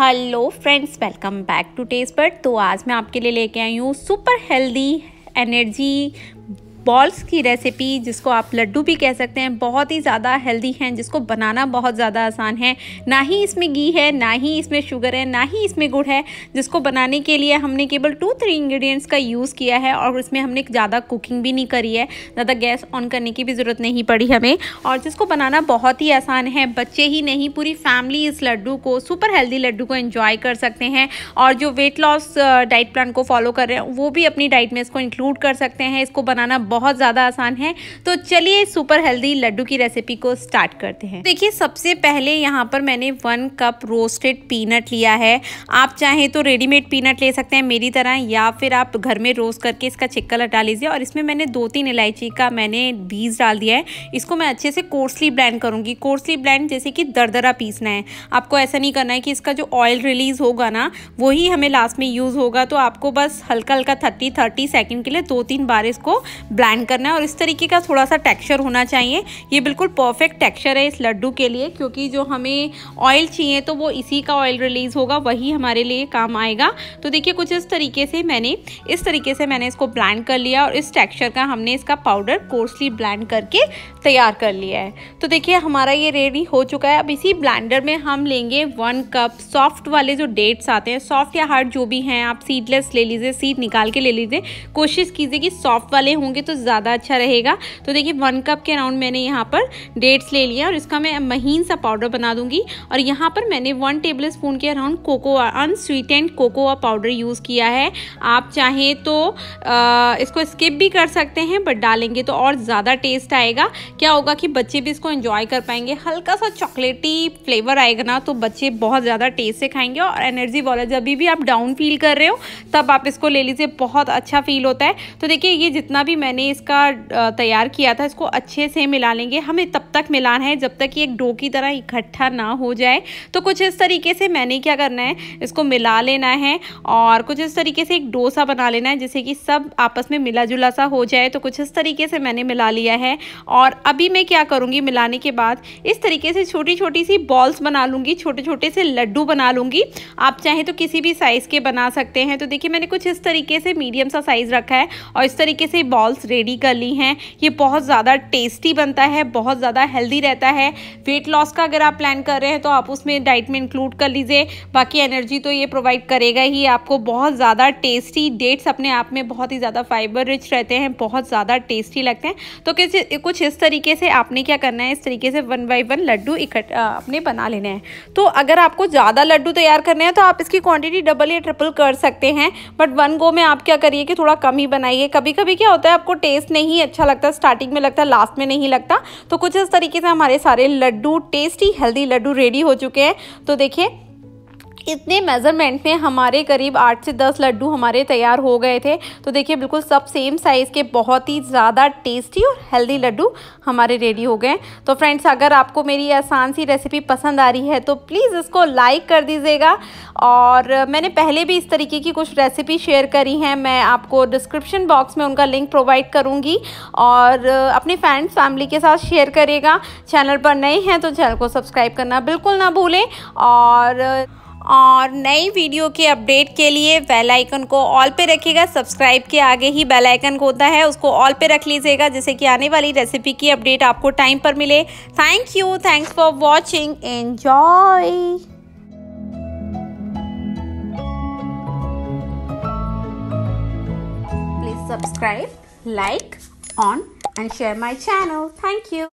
Hello friends welcome back to taste bird तो आज मैं आपके लिए लेके आई हूँ सुपर हेल्दी एनर्जी बॉल्स की रेसिपी जिसको आप लड्डू भी कह सकते हैं बहुत ही ज़्यादा हेल्दी हैं जिसको बनाना बहुत ज़्यादा आसान है ना ही इसमें घी है ना ही इसमें शुगर है ना ही इसमें गुड़ है जिसको बनाने के लिए हमने केवल टू थ्री इंग्रेडिएंट्स का यूज़ किया है और उसमें हमने ज़्यादा कुकिंग भी नहीं करी है ज़्यादा गैस ऑन करने की भी ज़रूरत नहीं पड़ी हमें और जिसको बनाना बहुत ही आसान है बच्चे ही नहीं पूरी फैमिली इस लड्डू को सुपर हेल्दी लड्डू को इन्जॉय कर सकते हैं और जो वेट लॉस डाइट प्लान को फॉलो कर रहे हैं वो भी अपनी डाइट में इसको इंक्लूड कर सकते हैं इसको बनाना बहुत ज़्यादा आसान है तो चलिए सुपर हेल्दी लड्डू की रेसिपी को स्टार्ट करते हैं देखिए सबसे पहले यहाँ पर मैंने वन कप रोस्टेड पीनट लिया है आप चाहें तो रेडीमेड पीनट ले सकते हैं मेरी तरह या फिर आप घर में रोस्ट करके इसका छिक्का लटा लीजिए और इसमें मैंने दो तीन इलायची का मैंने बीज डाल दिया है इसको मैं अच्छे से कोर्सली ब्लैंड करूँगी कोर्सली ब्लैंड जैसे कि दरदरा पीसना है आपको ऐसा नहीं करना है कि इसका जो ऑयल रिलीज़ होगा ना वही हमें लास्ट में यूज़ होगा तो आपको बस हल्का हल्का थर्टी थर्टी सेकेंड के लिए दो तीन बार इसको ब्लैंड ब्लैंड करना है और इस तरीके का थोड़ा सा टेक्सचर होना चाहिए ये बिल्कुल परफेक्ट टेक्सचर है इस लड्डू के लिए क्योंकि जो हमें ऑयल चाहिए तो वो इसी का ऑयल रिलीज़ होगा वही हमारे लिए काम आएगा तो देखिए कुछ इस तरीके से मैंने इस तरीके से मैंने इसको ब्लैंड कर लिया और इस टेक्स्चर का हमने इसका पाउडर कोर्सली ब्लैंड करके तैयार कर लिया है तो देखिए हमारा ये रेडी हो चुका है अब इसी ब्लैंडर में हम लेंगे वन कप सॉफ्ट वाले जो डेट्स आते हैं सॉफ्ट या हार्ड जो भी हैं आप सीडलेस ले लीजिए सीड निकाल के ले लीजिए कोशिश कीजिए कि सॉफ्ट वाले होंगे तो तो ज़्यादा अच्छा रहेगा तो देखिए वन कप के अराउंड मैंने यहाँ पर डेट्स ले लिया और इसका मैं महीन सा पाउडर बना दूंगी और यहाँ पर मैंने वन टेबल स्पून के around cocoa unsweetened cocoa powder use किया है आप चाहें तो आ, इसको स्किप भी कर सकते हैं बट डालेंगे तो और ज़्यादा टेस्ट आएगा क्या होगा कि बच्चे भी इसको इन्जॉय कर पाएंगे हल्का सा चॉकलेटी फ्लेवर आएगा ना तो बच्चे बहुत ज़्यादा टेस्ट से खाएंगे और एनर्जी वाला जब भी आप डाउन फील कर रहे हो तब आप इसको ले लीजिए बहुत अच्छा फील होता है तो देखिए ये जितना भी मैंने मैंने इसका तैयार किया था इसको अच्छे से मिला लेंगे हमें तब तक मिलाना है जब तक ये एक डो की तरह इकट्ठा ना हो जाए तो कुछ इस तरीके से मैंने क्या करना है इसको मिला लेना है और कुछ इस तरीके से एक डोसा बना लेना है जिससे कि सब आपस में मिला जुला सा हो जाए तो कुछ इस तरीके से मैंने मिला लिया है और अभी मैं क्या करूँगी मिलाने के बाद इस तरीके से छोटी छोटी सी बॉल्स बना लूँगी छोटे छोटे से लड्डू बना लूँगी आप चाहें तो किसी भी साइज़ के बना सकते हैं तो देखिए मैंने कुछ इस तरीके से मीडियम सा साइज़ रखा है और इस तरीके से बॉल्स रेडी कर ली हैं ये बहुत ज़्यादा टेस्टी बनता है बहुत ज़्यादा हेल्दी रहता है वेट लॉस का अगर आप प्लान कर रहे हैं तो आप उसमें डाइट में इंक्लूड कर लीजिए बाकी एनर्जी तो ये प्रोवाइड करेगा ही आपको बहुत ज़्यादा टेस्टी डेट्स अपने आप में बहुत ही ज़्यादा फाइबर रिच रहते हैं बहुत ज़्यादा टेस्टी लगते हैं तो किसी कुछ इस तरीके से आपने क्या करना है इस तरीके से वन बाई वन लड्डू इकट्ठ अपने बना लेने हैं तो अगर आपको ज़्यादा लड्डू तैयार करने हैं तो आप इसकी क्वान्टिटी डबल या ट्रिपल कर सकते हैं बट वन गो में आप क्या करिए कि थोड़ा कम ही बनाइए कभी कभी क्या होता है आपको टेस्ट नहीं अच्छा लगता स्टार्टिंग में लगता लास्ट में नहीं लगता तो कुछ इस तरीके से हमारे सारे laddu tasty healthy laddu ready हो चुके हैं तो देखिए इतने मेज़रमेंट में हमारे करीब आठ से दस लड्डू हमारे तैयार हो गए थे तो देखिए बिल्कुल सब सेम साइज़ के बहुत ही ज़्यादा टेस्टी और हेल्दी लड्डू हमारे रेडी हो गए तो फ्रेंड्स अगर आपको मेरी आसान सी रेसिपी पसंद आ रही है तो प्लीज़ इसको लाइक कर दीजिएगा और मैंने पहले भी इस तरीके की कुछ रेसिपी शेयर करी हैं मैं आपको डिस्क्रिप्शन बॉक्स में उनका लिंक प्रोवाइड करूँगी और अपने फ्रेंड्स फैमिली के साथ शेयर करेगा चैनल पर नए हैं तो चैनल को सब्सक्राइब करना बिल्कुल ना भूलें और और नई वीडियो के अपडेट के लिए बेल आइकन को ऑल पे रखिएगा सब्सक्राइब के आगे ही बेल आइकन होता है उसको ऑल पे रख लीजिएगा जिससे कि आने वाली रेसिपी की अपडेट आपको टाइम पर मिले thank you thanks for watching enjoy subscribe, like, on and share my channel. Thank you.